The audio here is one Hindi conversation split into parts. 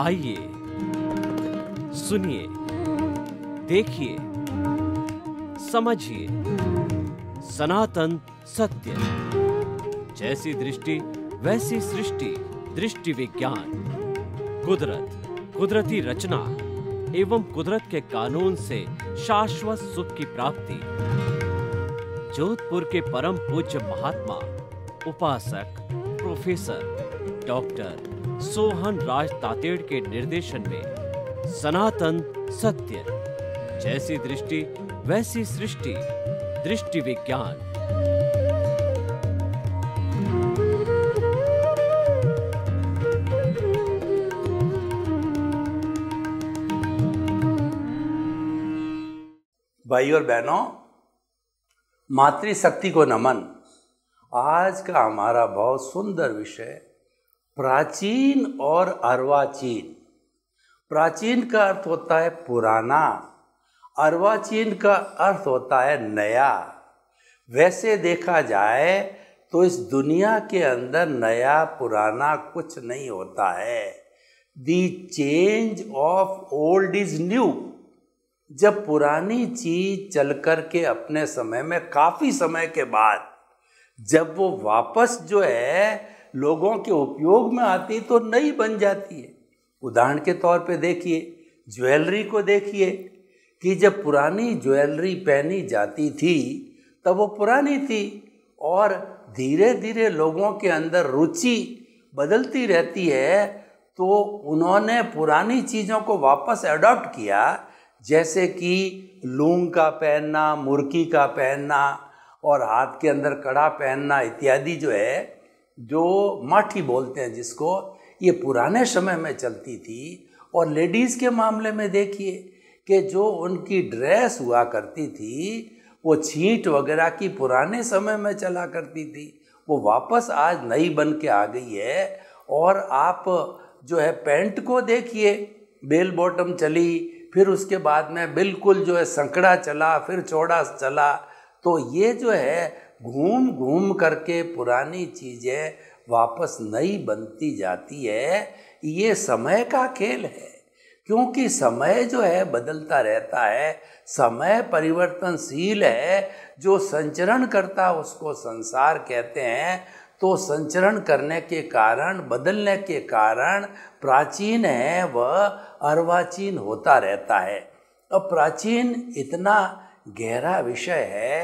आइए सुनिए देखिए समझिए सनातन सत्य जैसी दृष्टि वैसी सृष्टि दृष्टि विज्ञान कुदरत कुदरती रचना एवं कुदरत के कानून से शाश्वत सुख की प्राप्ति जोधपुर के परम पूज्य महात्मा उपासक प्रोफेसर डॉक्टर सोहन राज तातेड़ के निर्देशन में सनातन सत्य जैसी दृष्टि वैसी सृष्टि दृष्टि विज्ञान भाई और बहनों मातृशक्ति को नमन आज का हमारा बहुत सुंदर विषय प्राचीन और अर्वाचीन प्राचीन का अर्थ होता है पुराना अर्वाचीन का अर्थ होता है नया वैसे देखा जाए तो इस दुनिया के अंदर नया पुराना कुछ नहीं होता है the change of old is new जब पुरानी चीज चल कर के अपने समय में काफ़ी समय के बाद जब वो वापस जो है लोगों के उपयोग में आती तो नई बन जाती है उदाहरण के तौर पे देखिए ज्वेलरी को देखिए कि जब पुरानी ज्वेलरी पहनी जाती थी तब वो पुरानी थी और धीरे धीरे लोगों के अंदर रुचि बदलती रहती है तो उन्होंने पुरानी चीज़ों को वापस अडॉप्ट किया जैसे कि लूंग का पहनना मुर्की का पहनना और हाथ के अंदर कड़ा पहनना इत्यादि जो है जो माठी बोलते हैं जिसको ये पुराने समय में चलती थी और लेडीज़ के मामले में देखिए कि जो उनकी ड्रेस हुआ करती थी वो छींट वगैरह की पुराने समय में चला करती थी वो वापस आज नई बन के आ गई है और आप जो है पैंट को देखिए बेल बॉटम चली फिर उसके बाद में बिल्कुल जो है संकड़ा चला फिर चौड़ा चला तो ये जो है घूम घूम करके पुरानी चीज़ें वापस नई बनती जाती है ये समय का खेल है क्योंकि समय जो है बदलता रहता है समय परिवर्तनशील है जो संचरण करता उसको संसार कहते हैं तो संचरण करने के कारण बदलने के कारण प्राचीन है वह अर्वाचीन होता रहता है अब प्राचीन इतना गहरा विषय है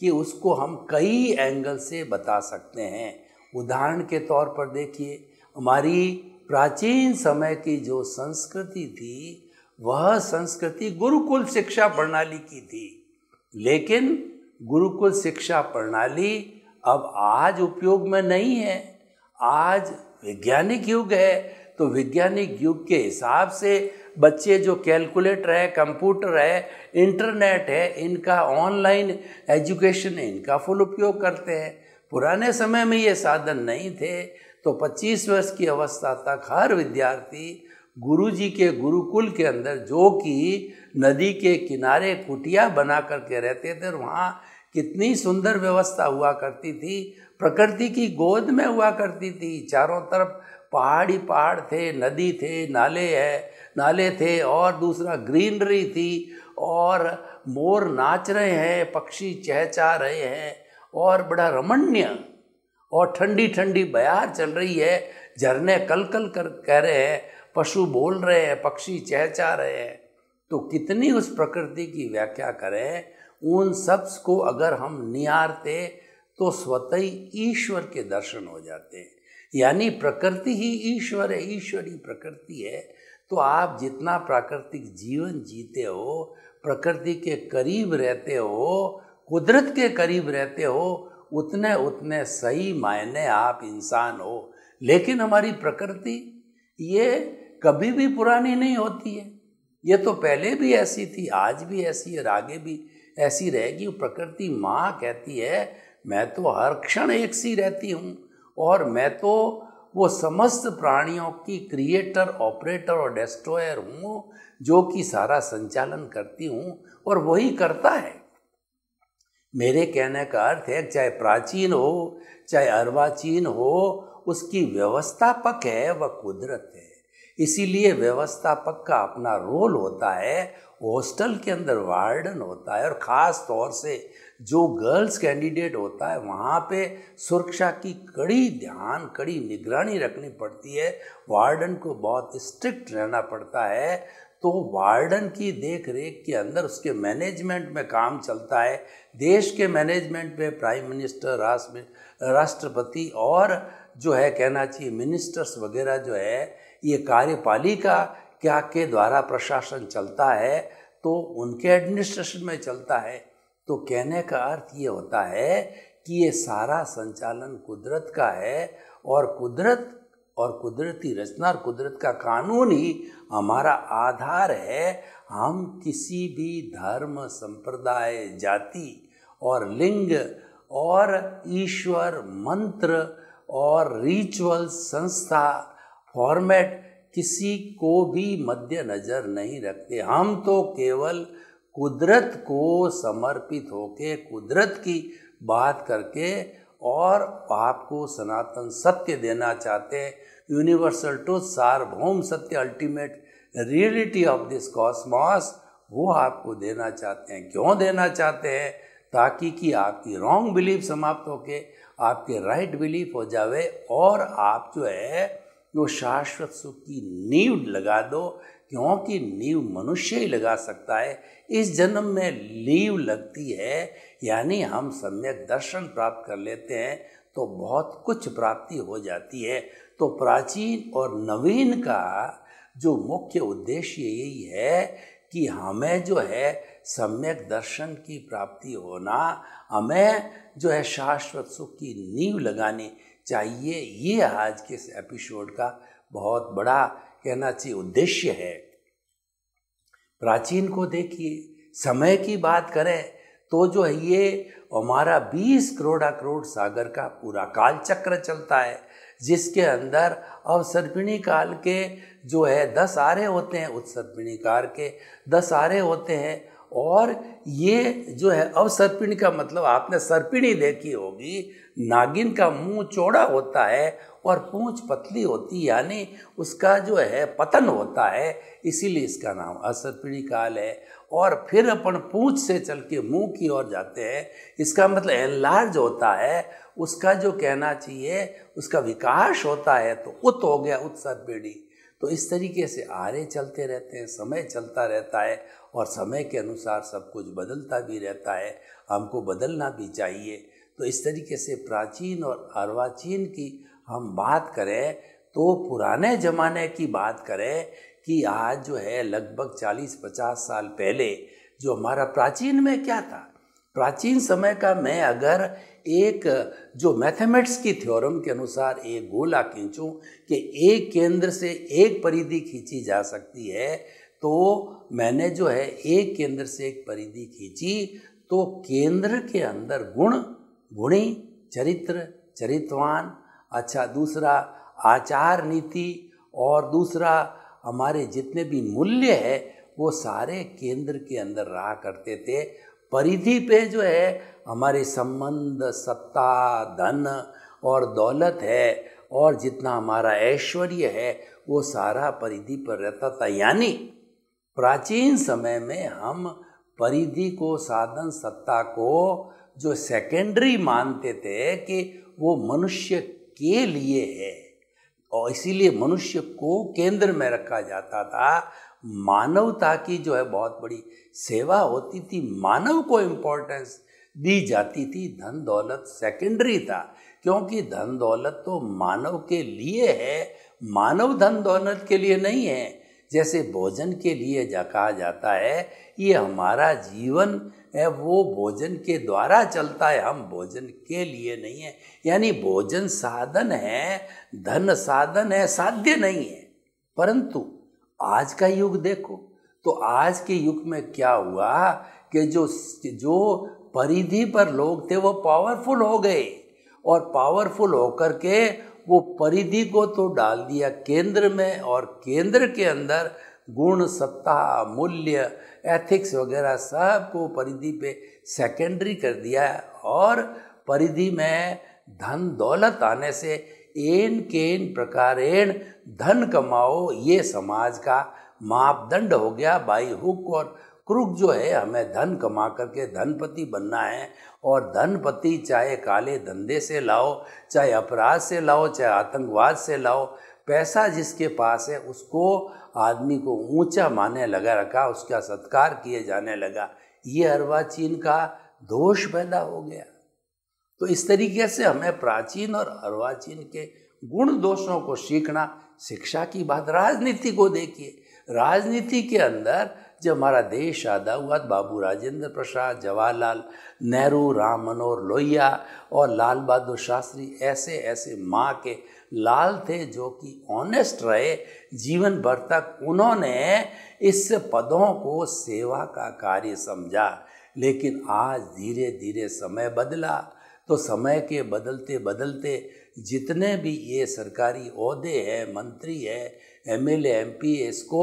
कि उसको हम कई एंगल से बता सकते हैं उदाहरण के तौर पर देखिए हमारी प्राचीन समय की जो संस्कृति थी वह संस्कृति गुरुकुल शिक्षा प्रणाली की थी लेकिन गुरुकुल शिक्षा प्रणाली अब आज उपयोग में नहीं है आज वैज्ञानिक युग है तो वैज्ञानिक युग के हिसाब से बच्चे जो कैलकुलेटर है कंप्यूटर है इंटरनेट है इनका ऑनलाइन एजुकेशन इनका फुल उपयोग करते हैं पुराने समय में ये साधन नहीं थे तो 25 वर्ष की अवस्था तक हर विद्यार्थी गुरु जी के गुरुकुल के अंदर जो कि नदी के किनारे कुटिया बना करके रहते थे और वहाँ कितनी सुंदर व्यवस्था हुआ करती थी प्रकृति की गोद में हुआ करती थी चारों तरफ पहाड़ी पहाड़ थे नदी थे नाले है नाले थे और दूसरा ग्रीनरी थी और मोर नाच रहे हैं पक्षी चहचा रहे हैं और बड़ा रमण्य और ठंडी ठंडी बयार चल रही है झरने कल कल कर कह रहे हैं पशु बोल रहे हैं पक्षी चहचा रहे हैं तो कितनी उस प्रकृति की व्याख्या करें उन सब को अगर हम निहारते तो स्वतः ईश्वर के दर्शन हो जाते हैं यानी प्रकृति ही ईश्वर है ईश्वर ही प्रकृति है तो आप जितना प्राकृतिक जीवन जीते हो प्रकृति के करीब रहते हो कुदरत के करीब रहते हो उतने उतने सही मायने आप इंसान हो लेकिन हमारी प्रकृति ये कभी भी पुरानी नहीं होती है ये तो पहले भी ऐसी थी आज भी ऐसी है और आगे भी ऐसी रहेगी प्रकृति माँ कहती है मैं तो हर क्षण एक सी रहती हूँ और मैं तो वो समस्त प्राणियों की क्रिएटर ऑपरेटर और डेस्ट्रॉयर हूँ जो कि सारा संचालन करती हूँ और वही करता है मेरे कहने का अर्थ है चाहे प्राचीन हो चाहे अर्वाचीन हो उसकी व्यवस्थापक है वह कुदरत है इसीलिए व्यवस्थापक का अपना रोल होता है हॉस्टल के अंदर वार्डन होता है और ख़ास तौर से जो गर्ल्स कैंडिडेट होता है वहाँ पे सुरक्षा की कड़ी ध्यान कड़ी निगरानी रखनी पड़ती है वार्डन को बहुत स्ट्रिक्ट रहना पड़ता है तो वार्डन की देख रेख के अंदर उसके मैनेजमेंट में काम चलता है देश के मैनेजमेंट में प्राइम मिनिस्टर राष्ट्र राष्ट्रपति और जो है कहना चाहिए मिनिस्टर्स वगैरह जो है ये कार्यपालिका क्या के द्वारा प्रशासन चलता है तो उनके एडमिनिस्ट्रेशन में चलता है तो कहने का अर्थ ये होता है कि ये सारा संचालन कुदरत का है और कुदरत और कुदरती रचना और कुदरत का कानून ही हमारा आधार है हम किसी भी धर्म संप्रदाय जाति और लिंग और ईश्वर मंत्र और रिचुअल संस्था फॉर्मेट किसी को भी मद्देनज़र नहीं रखते हम तो केवल कुदरत को समर्पित होके कुदरत की बात करके और आपको सनातन सत्य देना चाहते यूनिवर्सल टू सार्वभौम सत्य ultimate reality of this cosmos वो आपको देना चाहते हैं क्यों देना चाहते हैं ताकि कि आपकी रॉन्ग बिलीफ समाप्त होके आपके राइट right बिलीफ हो जावे और आप जो है वो शाश्वत सुख की नींव लगा दो क्योंकि नींव मनुष्य ही लगा सकता है इस जन्म में लीव लगती है यानी हम सम्यक दर्शन प्राप्त कर लेते हैं तो बहुत कुछ प्राप्ति हो जाती है तो प्राचीन और नवीन का जो मुख्य उद्देश्य यही है कि हमें जो है सम्यक दर्शन की प्राप्ति होना हमें जो है शाश्वत सुख की नींव लगानी चाहिए ये आज के इस एपिसोड का बहुत बड़ा कहना चाहिए उद्देश्य है प्राचीन को देखिए समय की बात करें तो जो है ये हमारा 20 करोड़ा करोड़ सागर का पूरा काल चक्र चलता है जिसके अंदर सर्पिणी काल के जो है दस आरे होते हैं उत्सर्पिणी काल के दस आरे होते हैं और ये जो है अवसर्पिणी का मतलब आपने सर्पिणी देखी होगी नागिन का मुंह चौड़ा होता है और पूंछ पतली होती यानी उसका जो है पतन होता है इसीलिए इसका नाम असर्पिणी काल है और फिर अपन पूंछ से चल के मुँह की ओर जाते हैं इसका मतलब एनलार्ज होता है उसका जो कहना चाहिए उसका विकास होता है तो उत हो गया उत्सर्पिणी तो इस तरीके से आरे चलते रहते हैं समय चलता रहता है और समय के अनुसार सब कुछ बदलता भी रहता है हमको बदलना भी चाहिए तो इस तरीके से प्राचीन और अर्वाचीन की हम बात करें तो पुराने ज़माने की बात करें कि आज जो है लगभग 40-50 साल पहले जो हमारा प्राचीन में क्या था प्राचीन समय का मैं अगर एक जो मैथमेटिक्स की थ्योरम के अनुसार एक गोला खींचूं कि एक केंद्र से एक परिधि खींची जा सकती है तो मैंने जो है एक केंद्र से एक परिधि खींची तो केंद्र के अंदर गुण गुणी चरित्र चरित्रवान अच्छा दूसरा आचार नीति और दूसरा हमारे जितने भी मूल्य है वो सारे केंद्र के अंदर रहा करते थे परिधि पे जो है हमारे संबंध सत्ता धन और दौलत है और जितना हमारा ऐश्वर्य है वो सारा परिधि पर रहता था यानी प्राचीन समय में हम परिधि को साधन सत्ता को जो सेकेंडरी मानते थे कि वो मनुष्य के लिए है और इसीलिए मनुष्य को केंद्र में रखा जाता था मानवता की जो है बहुत बड़ी सेवा होती थी मानव को इम्पोर्टेंस दी जाती थी धन दौलत सेकेंडरी था क्योंकि धन दौलत तो मानव के लिए है मानव धन दौलत के लिए नहीं है जैसे भोजन के लिए जा कहा जाता है ये हमारा जीवन है वो भोजन के द्वारा चलता है हम भोजन के लिए नहीं है यानी भोजन साधन है धन साधन है साध्य नहीं है परंतु आज का युग देखो तो आज के युग में क्या हुआ कि जो जो परिधि पर लोग थे वो पावरफुल हो गए और पावरफुल होकर के वो परिधि को तो डाल दिया केंद्र में और केंद्र के अंदर गुण सत्ता मूल्य एथिक्स वगैरह सब को परिधि पे सेकेंडरी कर दिया और परिधि में धन दौलत आने से एन केन प्रकार एन धन कमाओ ये समाज का मापदंड हो गया बाई हुक और क्रुक जो है हमें धन कमा करके धनपति बनना है और धनपति चाहे काले धंधे से लाओ चाहे अपराध से लाओ चाहे आतंकवाद से लाओ पैसा जिसके पास है उसको आदमी को ऊंचा माने लगा रखा उसका सत्कार किए जाने लगा ये अर्वाचीन का दोष पैदा हो गया तो इस तरीके से हमें प्राचीन और अर्वाचीन के गुण दोषों को सीखना शिक्षा की बात राजनीति को देखिए राजनीति के अंदर जब हमारा देश आदा हुआ तो बाबू राजेंद्र प्रसाद जवाहरलाल नेहरू राम मनोहर लोहिया और लाल बहादुर शास्त्री ऐसे ऐसे माँ के लाल थे जो कि ऑनेस्ट रहे जीवन भर तक उन्होंने इस पदों को सेवा का कार्य समझा लेकिन आज धीरे धीरे समय बदला तो समय के बदलते बदलते जितने भी ये सरकारी अहदे हैं मंत्री है एम एल एम पी इसको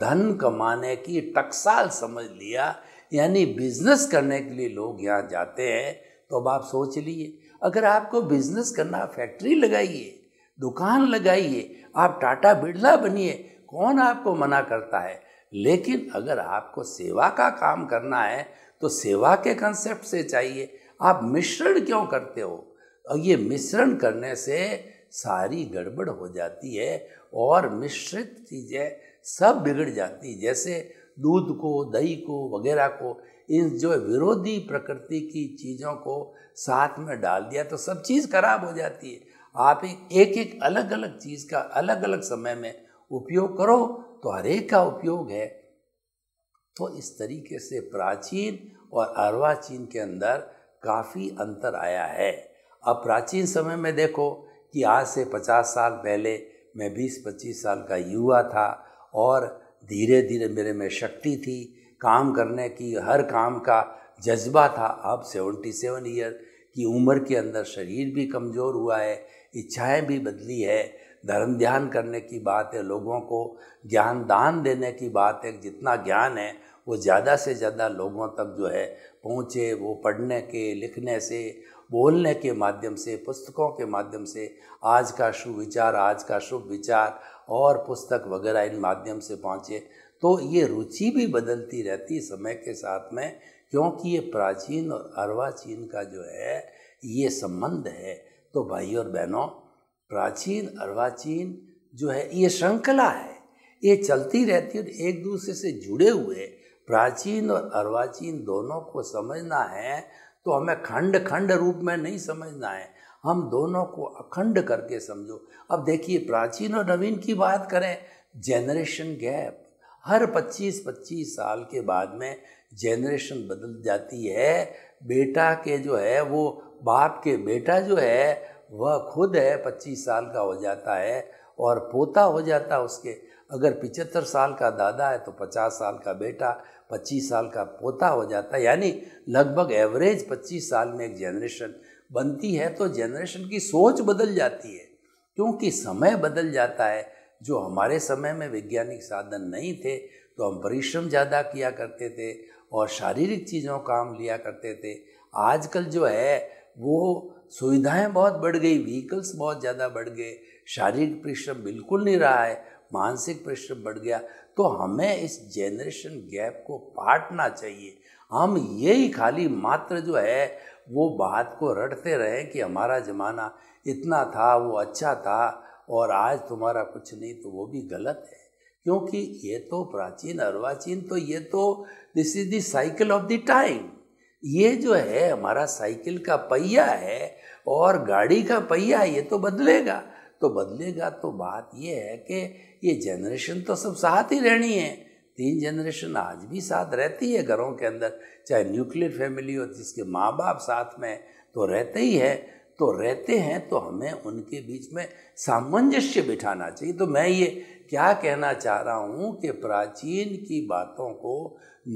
धन कमाने की टकसाल समझ लिया यानी बिजनेस करने के लिए लोग यहाँ जाते हैं तो अब आप सोच लीजिए अगर आपको बिजनेस करना फैक्ट्री लगाइए दुकान लगाइए आप टाटा बिरला बनिए कौन आपको मना करता है लेकिन अगर आपको सेवा का काम करना है तो सेवा के कंसेप्ट से चाहिए आप मिश्रण क्यों करते हो और ये मिश्रण करने से सारी गड़बड़ हो जाती है और मिश्रित चीज़ें सब बिगड़ जाती है जैसे दूध को दही को वगैरह को इन जो विरोधी प्रकृति की चीज़ों को साथ में डाल दिया तो सब चीज़ खराब हो जाती है आप एक एक अलग अलग चीज़ का अलग अलग समय में उपयोग करो तो हरेक का उपयोग है तो इस तरीके से प्राचीन और अर्वाचीन के अंदर काफ़ी अंतर आया है अब प्राचीन समय में देखो कि आज से पचास साल पहले मैं बीस पच्चीस साल का युवा था और धीरे धीरे मेरे में शक्ति थी काम करने की हर काम का जज्बा था अब सेवेंटी सेवन ईयर की उम्र के अंदर शरीर भी कमज़ोर हुआ है इच्छाएं भी बदली है धर्म ध्यान करने की बात है लोगों को ज्ञान दान देने की बात है जितना ज्ञान है वो ज़्यादा से ज़्यादा लोगों तक जो है पहुँचे वो पढ़ने के लिखने से बोलने के माध्यम से पुस्तकों के माध्यम से आज का शुभ विचार आज का शुभ विचार और पुस्तक वगैरह इन माध्यम से पहुँचे तो ये रुचि भी बदलती रहती समय के साथ में क्योंकि ये प्राचीन और अर्वाचीन का जो है ये संबंध है तो भाई और बहनों प्राचीन अर्वाचीन जो है ये श्रृंखला है ये चलती रहती है और एक दूसरे से जुड़े हुए प्राचीन और अर्वाचीन दोनों को समझना है तो हमें खंड खंड रूप में नहीं समझना है हम दोनों को अखंड करके समझो अब देखिए प्राचीन और नवीन की बात करें जेनरेशन गैप हर 25-25 साल के बाद में जेनरेशन बदल जाती है बेटा के जो है वो बाप के बेटा जो है वह खुद है पच्चीस साल का हो जाता है और पोता हो जाता है उसके अगर पिचहत्तर साल का दादा है तो पचास साल का बेटा पच्चीस साल का पोता हो जाता है यानी लगभग एवरेज पच्चीस साल में एक जनरेशन बनती है तो जनरेशन की सोच बदल जाती है क्योंकि समय बदल जाता है जो हमारे समय में वैज्ञानिक साधन नहीं थे तो हम परिश्रम ज़्यादा किया करते थे और शारीरिक चीज़ों का हम लिया करते थे आजकल जो है वो सुविधाएं बहुत बढ़ गई व्हीकल्स बहुत ज़्यादा बढ़ गए शारीरिक परिश्रम बिल्कुल नहीं रहा है मानसिक परिश्रम बढ़ गया तो हमें इस जेनरेशन गैप को पाटना चाहिए हम यही खाली मात्र जो है वो बात को रटते रहे कि हमारा ज़माना इतना था वो अच्छा था और आज तुम्हारा कुछ नहीं तो वो भी गलत है क्योंकि ये तो प्राचीन अर्वाचीन तो ये तो this is the cycle of the time ये जो है हमारा साइकिल का पहिया है और गाड़ी का पहिया ये तो बदलेगा तो बदलेगा तो बात यह है कि ये जनरेशन तो सब साथ ही रहनी है तीन जनरेशन आज भी साथ रहती है घरों के अंदर चाहे न्यूक्लियर फैमिली हो जिसके माँ बाप साथ में तो रहते ही है तो रहते हैं तो हमें उनके बीच में सामंजस्य बिठाना चाहिए तो मैं ये क्या कहना चाह रहा हूँ कि प्राचीन की बातों को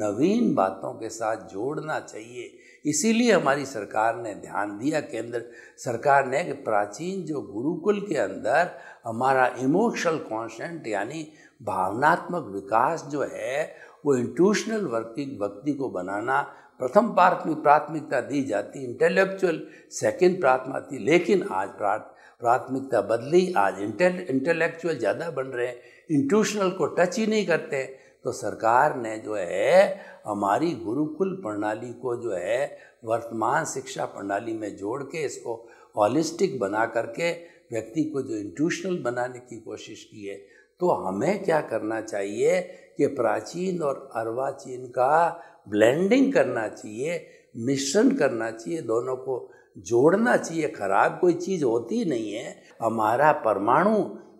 नवीन बातों के साथ जोड़ना चाहिए इसीलिए हमारी सरकार ने ध्यान दिया केंद्र सरकार ने कि प्राचीन जो गुरुकुल के अंदर हमारा इमोशनल कॉन्सेंट यानी भावनात्मक विकास जो है वो इंटूशनल वर्किंग व्यक्ति को बनाना प्रथम प्राथमिक प्राथमिकता दी जाती इंटेलेक्चुअल सेकंड प्राथमिकता थी लेकिन आज प्राथमिकता बदली आज इंटेलेक्चुअल ज़्यादा बन रहे हैं इंट्यूशनल को टच ही नहीं करते तो सरकार ने जो है हमारी गुरुकुल प्रणाली को जो है वर्तमान शिक्षा प्रणाली में जोड़ के इसको हॉलिस्टिक बना करके व्यक्ति को जो इंस्टीट्यूशनल बनाने की कोशिश की है तो हमें क्या करना चाहिए कि प्राचीन और अर्वाचीन का ब्लेंडिंग करना चाहिए मिश्रण करना चाहिए दोनों को जोड़ना चाहिए खराब कोई चीज़ होती नहीं है हमारा परमाणु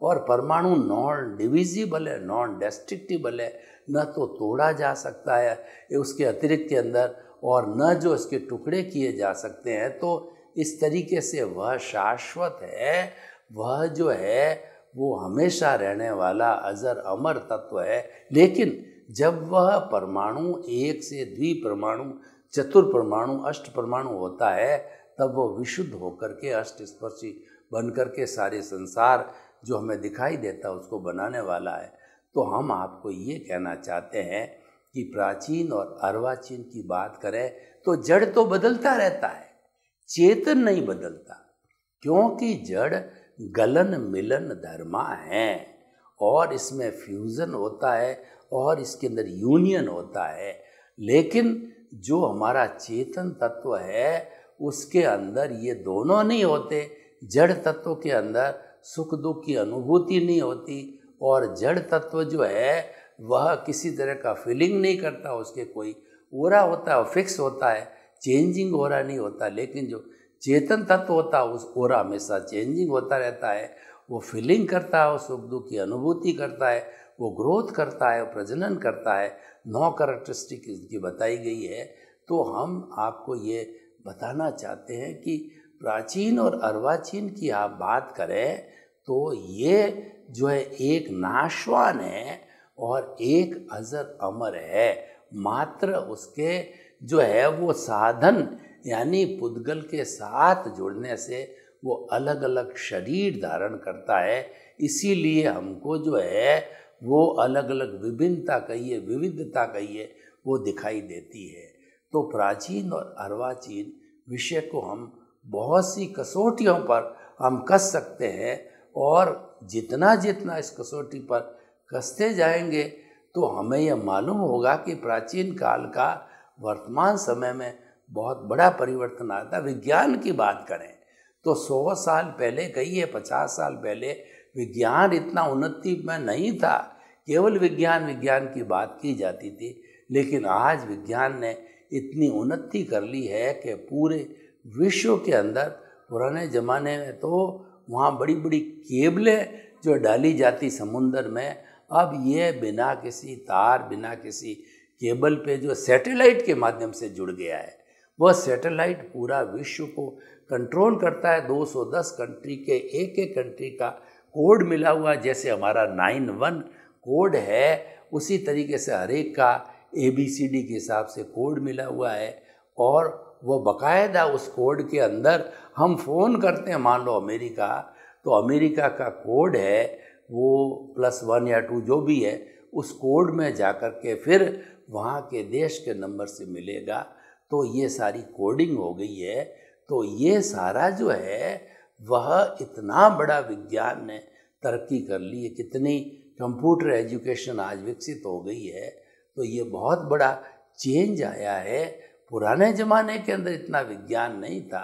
और परमाणु नॉन डिविजिबल है नॉन डेस्ट्रिक्टिबल है न तो तोड़ा जा सकता है उसके अतिरिक्त के अंदर और न जो इसके टुकड़े किए जा सकते हैं तो इस तरीके से वह शाश्वत है वह जो है वो हमेशा रहने वाला अजर अमर तत्व है लेकिन जब वह परमाणु एक से परमाणु चतुर परमाणु अष्ट परमाणु होता है तब वो विशुद्ध होकर के अष्ट स्पर्शी बन करके सारे संसार जो हमें दिखाई देता है उसको बनाने वाला है तो हम आपको ये कहना चाहते हैं कि प्राचीन और अर्वाचीन की बात करें तो जड़ तो बदलता रहता है चेतन नहीं बदलता क्योंकि जड़ गलन मिलन धर्मा है और इसमें फ्यूज़न होता है और इसके अंदर यूनियन होता है लेकिन जो हमारा चेतन तत्व है उसके अंदर ये दोनों नहीं होते जड़ तत्व के अंदर सुख दुख की अनुभूति नहीं होती और जड़ तत्व जो है वह किसी तरह का फीलिंग नहीं करता उसके कोई ओरा होता है फिक्स होता है चेंजिंग ओरा नहीं होता लेकिन जो चेतन तत्व होता है उस ओरा हमेशा चेंजिंग होता रहता है वो फीलिंग करता है वो सुख दुख की अनुभूति करता है वो ग्रोथ करता है वो प्रजनन करता है नौ करेक्टरिस्टिक इसकी बताई गई है तो हम आपको ये बताना चाहते हैं कि प्राचीन और अर्वाचीन की आप बात करें तो ये जो है एक नाशवान है और एक अजर अमर है मात्र उसके जो है वो साधन यानी पुद्गल के साथ जुड़ने से वो अलग अलग शरीर धारण करता है इसीलिए हमको जो है वो अलग अलग विभिन्नता कहिए विविधता कहिए वो दिखाई देती है तो प्राचीन और अर्वाचीन विषय को हम बहुत सी कसौटियों पर हम कस सकते हैं और जितना जितना इस कसौटी पर कसते जाएंगे तो हमें यह मालूम होगा कि प्राचीन काल का वर्तमान समय में बहुत बड़ा परिवर्तन आता विज्ञान की बात करें तो सौ साल पहले कहिए पचास साल पहले विज्ञान इतना उन्नति में नहीं था केवल विज्ञान विज्ञान की बात की जाती थी लेकिन आज विज्ञान ने इतनी उन्नति कर ली है कि पूरे विश्व के अंदर पुराने ज़माने में तो वहाँ बड़ी बड़ी केबलें जो डाली जाती समुंदर में अब ये बिना किसी तार बिना किसी केबल पे जो सैटेलाइट के माध्यम से जुड़ गया है वह सैटेलाइट पूरा विश्व को कंट्रोल करता है 210 कंट्री के एक एक कंट्री का कोड मिला हुआ जैसे हमारा नाइन वन कोड है उसी तरीके से हर एक का ए बी सी डी के हिसाब से कोड मिला हुआ है और वो बकायदा उस कोड के अंदर हम फ़ोन करते हैं मान लो अमेरिका तो अमेरिका का कोड है वो प्लस वन या टू जो भी है उस कोड में जा कर के फिर वहाँ के देश के नंबर से मिलेगा तो ये सारी कोडिंग हो गई है तो ये सारा जो है वह इतना बड़ा विज्ञान ने तरक्की कर ली है कितनी कंप्यूटर एजुकेशन आज विकसित हो गई है तो ये बहुत बड़ा चेंज आया है पुराने ज़माने के अंदर इतना विज्ञान नहीं था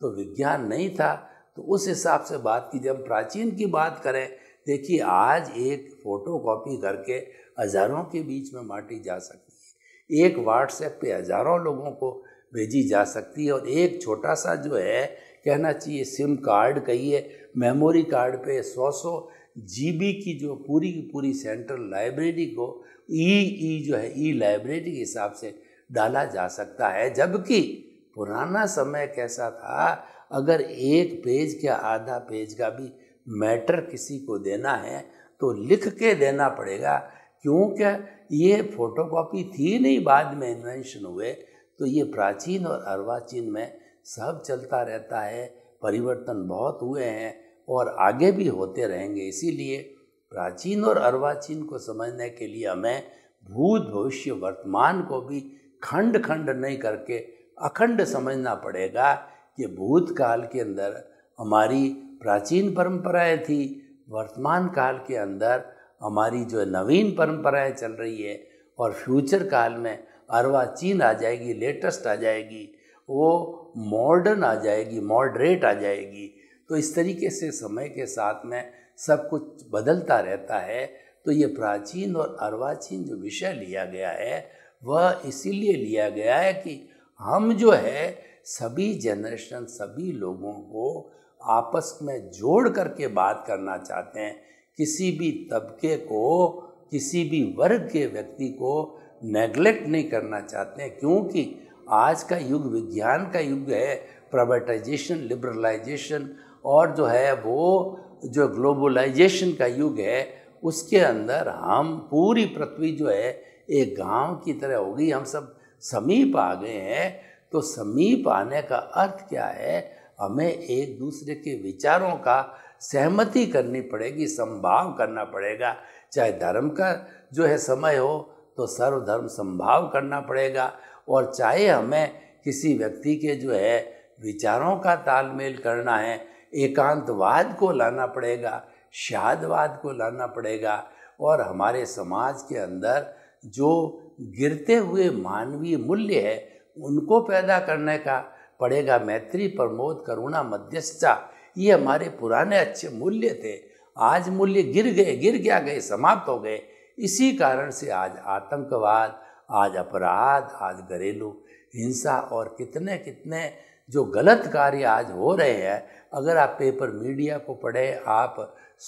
तो विज्ञान नहीं था तो उस हिसाब से बात की जब प्राचीन की बात करें देखिए आज एक फ़ोटो कॉपी करके हज़ारों के बीच में बांटी जा सकती है एक व्हाट्सएप पे हज़ारों लोगों को भेजी जा सकती है और एक छोटा सा जो है कहना चाहिए सिम कार्ड कहिए मेमोरी कार्ड पे सौ सौ जी की जो पूरी की पूरी सेंट्रल लाइब्रेरी को ई ई जो है ई लाइब्रेरी के हिसाब से डाला जा सकता है जबकि पुराना समय कैसा था अगर एक पेज या आधा पेज का भी मैटर किसी को देना है तो लिख के देना पड़ेगा क्योंकि ये फोटोकॉपी थी नहीं बाद में इन्वेंशन हुए तो ये प्राचीन और अर्वाचीन में सब चलता रहता है परिवर्तन बहुत हुए हैं और आगे भी होते रहेंगे इसीलिए प्राचीन और अर्वाचीन को समझने के लिए हमें भूत भविष्य वर्तमान को भी खंड खंड नहीं करके अखंड समझना पड़ेगा कि भूतकाल के अंदर हमारी प्राचीन परंपराएं थी वर्तमान काल के अंदर हमारी जो नवीन परंपराएं चल रही है और फ्यूचर काल में अर्वाचीन आ जाएगी लेटेस्ट आ जाएगी वो मॉडर्न आ जाएगी मॉडरेट आ जाएगी तो इस तरीके से समय के साथ में सब कुछ बदलता रहता है तो ये प्राचीन और अर्वाचीन जो विषय लिया गया है वह इसीलिए लिया गया है कि हम जो है सभी जनरेशन सभी लोगों को आपस में जोड़ करके बात करना चाहते हैं किसी भी तबके को किसी भी वर्ग के व्यक्ति को नेग्लेक्ट नहीं करना चाहते हैं क्योंकि आज का युग विज्ञान का युग है प्राइवेटाइजेशन लिबरलाइजेशन और जो है वो जो ग्लोबलाइजेशन का युग है उसके अंदर हम पूरी पृथ्वी जो है एक गांव की तरह होगी हम सब समीप आ गए हैं तो समीप आने का अर्थ क्या है हमें एक दूसरे के विचारों का सहमति करनी पड़ेगी संभाव करना पड़ेगा चाहे धर्म का जो है समय हो तो सर्वधर्म संभाव करना पड़ेगा और चाहे हमें किसी व्यक्ति के जो है विचारों का तालमेल करना है एकांतवाद को लाना पड़ेगा शादवाद को लाना पड़ेगा और हमारे समाज के अंदर जो गिरते हुए मानवीय मूल्य है उनको पैदा करने का पड़ेगा मैत्री प्रमोद करुणा मध्यस्थता ये हमारे पुराने अच्छे मूल्य थे आज मूल्य गिर गए गिर गया गए समाप्त हो गए इसी कारण से आज आतंकवाद आज अपराध आज घरेलू हिंसा और कितने कितने जो गलत कार्य आज हो रहे हैं अगर आप पेपर मीडिया को पढ़ें आप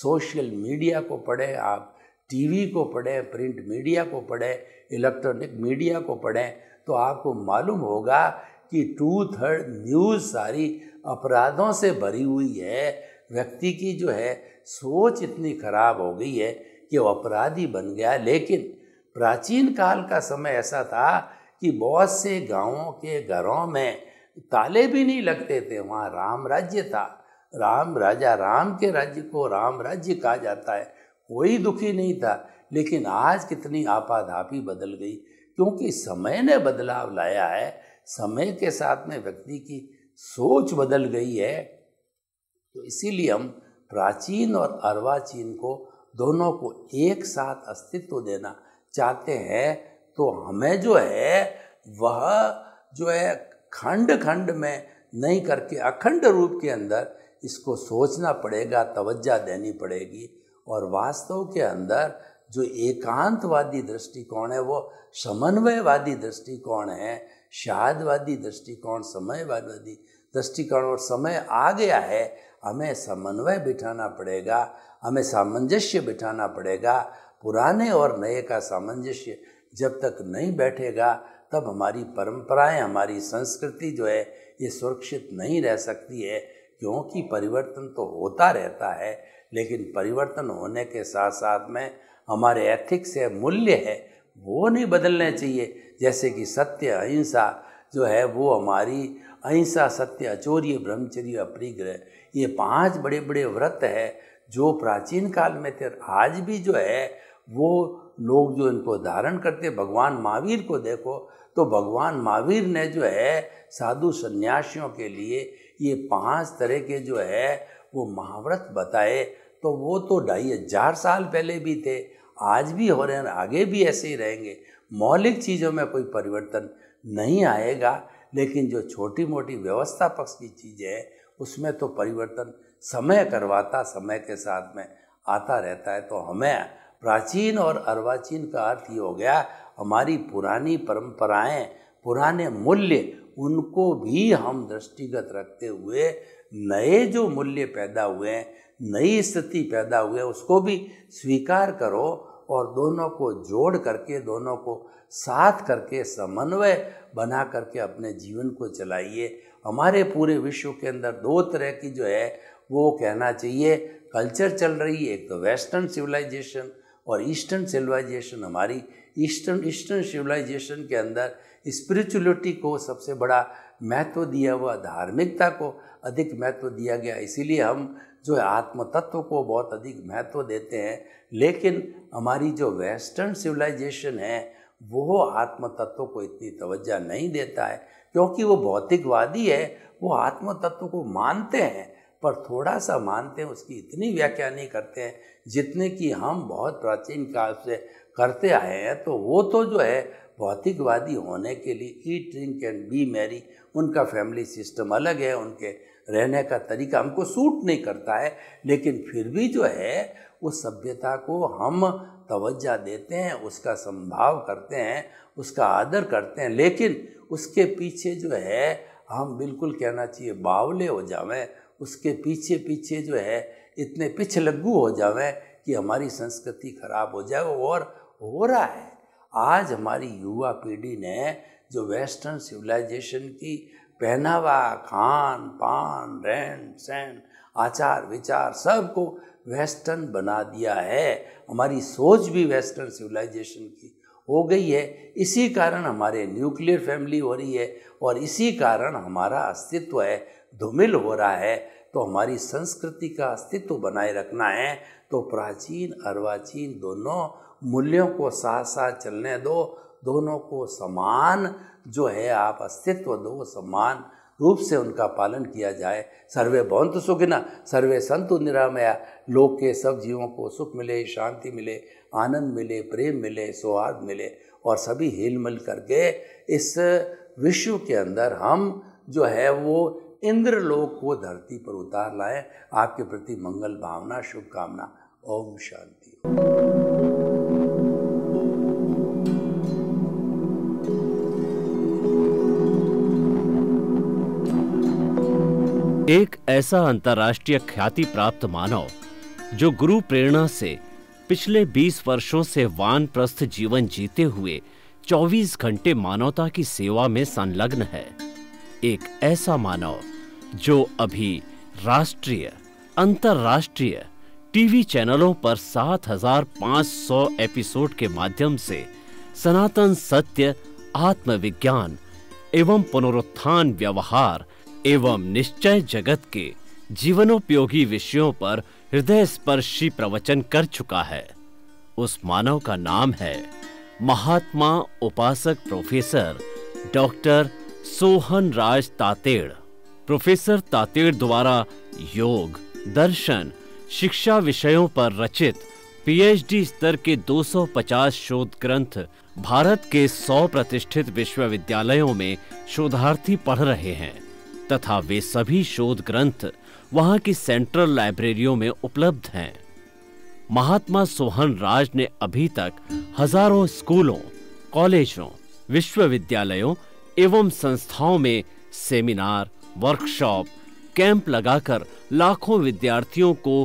सोशल मीडिया को पढ़ें आप टीवी को पढ़ें प्रिंट मीडिया को पढ़ें इलेक्ट्रॉनिक मीडिया को पढ़ें तो आपको मालूम होगा कि टू थर्ड न्यूज़ सारी अपराधों से भरी हुई है व्यक्ति की जो है सोच इतनी खराब हो गई है कि वो अपराधी बन गया लेकिन प्राचीन काल का समय ऐसा था कि बहुत से गांवों के घरों में ताले भी नहीं लगते थे वहाँ राम राज्य था राम राजा राम के राज्य को राम राज्य कहा जाता है कोई दुखी नहीं था लेकिन आज कितनी आपाधापी बदल गई क्योंकि समय ने बदलाव लाया है समय के साथ में व्यक्ति की सोच बदल गई है तो इसीलिए हम प्राचीन और अर्वाचीन को दोनों को एक साथ अस्तित्व देना चाहते हैं तो हमें जो है वह जो है खंड खंड में नहीं करके अखंड रूप के अंदर इसको सोचना पड़ेगा तवज्जा देनी पड़ेगी और वास्तव के अंदर जो एकांतवादी दृष्टिकोण है वो समन्वयवादी दृष्टिकोण है शादवादी दृष्टिकोण समयवादी दृष्टिकोण और समय आ गया है हमें समन्वय बिठाना पड़ेगा हमें सामंजस्य बिठाना पड़ेगा पुराने और नए का सामंजस्य जब तक नहीं बैठेगा तब हमारी परंपराएं हमारी संस्कृति जो है ये सुरक्षित नहीं रह सकती है क्योंकि परिवर्तन तो होता रहता है लेकिन परिवर्तन होने के साथ साथ में हमारे एथिक्स है मूल्य है वो नहीं बदलने चाहिए जैसे कि सत्य अहिंसा जो है वो हमारी अहिंसा सत्य अचौर्य ब्रह्मचर्य अपरिग्रह ये पांच बड़े बड़े व्रत है जो प्राचीन काल में थे आज भी जो है वो लोग जो इनको धारण करते भगवान महावीर को देखो तो भगवान महावीर ने जो है साधु संन्यासियों के लिए ये पांच तरह के जो है वो महाव्रत बताए तो वो तो ढाई हजार साल पहले भी थे आज भी हो रहे हैं आगे भी ऐसे ही रहेंगे मौलिक चीज़ों में कोई परिवर्तन नहीं आएगा लेकिन जो छोटी मोटी व्यवस्था पक्ष की चीज़ें हैं उसमें तो परिवर्तन समय करवाता समय के साथ में आता रहता है तो हमें प्राचीन और अर्वाचीन का अर्थ ये हो गया हमारी पुरानी परंपराएं पुराने मूल्य उनको भी हम दृष्टिगत रखते हुए नए जो मूल्य पैदा हुए हैं नई स्थिति पैदा हुए उसको भी स्वीकार करो और दोनों को जोड़ करके दोनों को साथ करके समन्वय बना करके अपने जीवन को चलाइए हमारे पूरे विश्व के अंदर दो तरह की जो है वो कहना चाहिए कल्चर चल रही है एक तो वेस्टर्न सिविलाइजेशन और ईस्टर्न सिविलाइजेशन हमारी ईस्टर्न ईस्टर्न सिविलाइजेशन के अंदर स्पिरिचुअलिटी को सबसे बड़ा महत्व दिया हुआ धार्मिकता को अधिक महत्व दिया गया इसीलिए हम जो है आत्म तत्व को बहुत अधिक महत्व देते हैं लेकिन हमारी जो वेस्टर्न सिविलाइजेशन है वो आत्म तत्व को इतनी तवज्जा नहीं देता है क्योंकि वो भौतिकवादी है वो आत्म तत्व को मानते हैं पर थोड़ा सा मानते हैं उसकी इतनी व्याख्या नहीं करते हैं जितने कि हम बहुत प्राचीन काल से करते आए हैं तो वो तो जो है भौतिकवादी होने के लिए eat drink and be merry उनका फैमिली सिस्टम अलग है उनके रहने का तरीका हमको सूट नहीं करता है लेकिन फिर भी जो है उस सभ्यता को हम तवज्जा देते हैं उसका संभाव करते हैं उसका आदर करते हैं लेकिन उसके पीछे जो है हम बिल्कुल कहना चाहिए बावले हो जावें उसके पीछे पीछे जो है इतने पिछलग्गू हो जावें कि हमारी संस्कृति खराब हो जाए और हो रहा है आज हमारी युवा पीढ़ी ने जो वेस्टर्न सिविलाइजेशन की पहनावा खान पान रहन सहन आचार विचार सबको वेस्टर्न बना दिया है हमारी सोच भी वेस्टर्न सिविलाइजेशन की हो गई है इसी कारण हमारे न्यूक्लियर फैमिली हो रही है और इसी कारण हमारा अस्तित्व है धुमिल हो रहा है तो हमारी संस्कृति का अस्तित्व बनाए रखना है तो प्राचीन अर्वाचीन दोनों मूल्यों को साथ साथ चलने दो दोनों को समान जो है आप अस्तित्व दो समान रूप से उनका पालन किया जाए सर्वे भवंत सुखिना सर्वे संतु निरामया लोक के सब जीवों को सुख मिले शांति मिले आनंद मिले प्रेम मिले सौहार्द मिले और सभी हिल मिल करके इस विश्व के अंदर हम जो है वो इंद्र लोक को धरती पर उतार लाएं आपके प्रति मंगल भावना शुभकामना ओम शांति एक ऐसा अंतर्राष्ट्रीय ख्याति प्राप्त मानव जो गुरु प्रेरणा से पिछले 20 वर्षों से वानप्रस्थ जीवन जीते हुए 24 घंटे मानवता की सेवा में संलग्न है एक ऐसा मानव जो अभी राष्ट्रीय अंतर्राष्ट्रीय टीवी चैनलों पर 7,500 एपिसोड के माध्यम से सनातन सत्य आत्मविज्ञान एवं पुनरुत्थान व्यवहार एवं निश्चय जगत के जीवनोपयोगी विषयों पर हृदय स्पर्शी प्रवचन कर चुका है उस मानव का नाम है महात्मा उपासक professor doctor Sohan Raj Tated professor Tated द्वारा योग दर्शन शिक्षा विषयों पर रचित पीएचडी स्तर के 250 शोध ग्रंथ भारत के 100 प्रतिष्ठित विश्वविद्यालयों में शोधार्थी पढ़ रहे हैं तथा वे सभी शोध ग्रंथ वहां की सेंट्रल लाइब्रेरियों में उपलब्ध हैं महात्मा सोहन राज ने अभी तक हजारों स्कूलों कॉलेजों विश्वविद्यालयों एवं संस्थाओं में सेमिनार वर्कशॉप कैंप लगाकर लाखों विद्यार्थियों को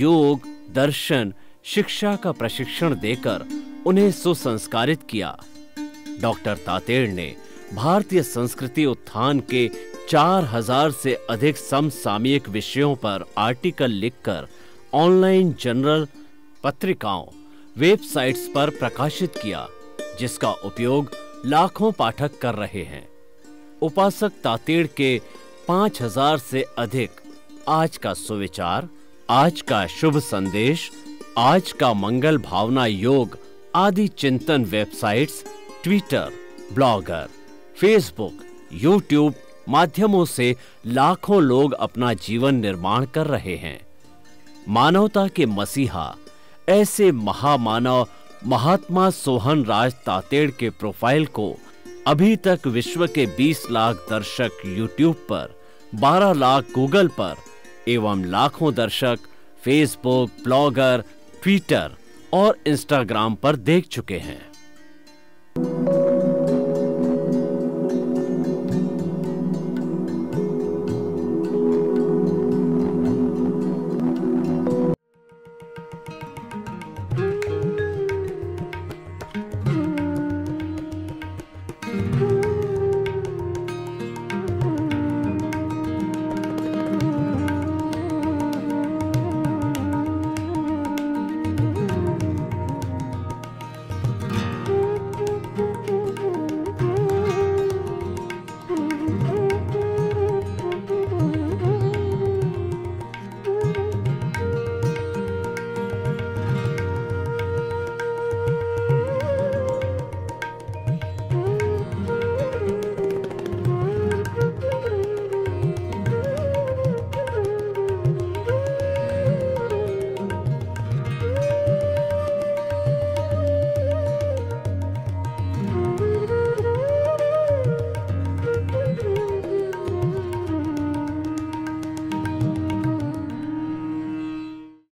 योग दर्शन शिक्षा का प्रशिक्षण देकर उन्हें सुसंस्कारित किया डॉक्टर तातेड़ ने भारतीय संस्कृति उत्थान के चार हजार से अधिक समसामयिक विषयों पर आर्टिकल लिखकर ऑनलाइन जनरल पत्रिकाओं वेबसाइट्स पर प्रकाशित किया जिसका उपयोग लाखों पाठक कर रहे हैं उपासक तातेड़ के पांच हजार से अधिक आज का सुविचार आज का शुभ संदेश आज का मंगल भावना योग आदि चिंतन websites Twitter Blogger Facebook YouTube माध्यमों से लाखों लोग अपना जीवन निर्माण कर रहे हैं मानवता के मसीहा ऐसे महामानव महात्मा सोहन राज तातेड़ के प्रोफाइल को अभी तक विश्व के 20 लाख दर्शक यूट्यूब पर 12 लाख गूगल पर एवं लाखों दर्शक फेसबुक ब्लॉगर ट्विटर और इंस्टाग्राम पर देख चुके हैं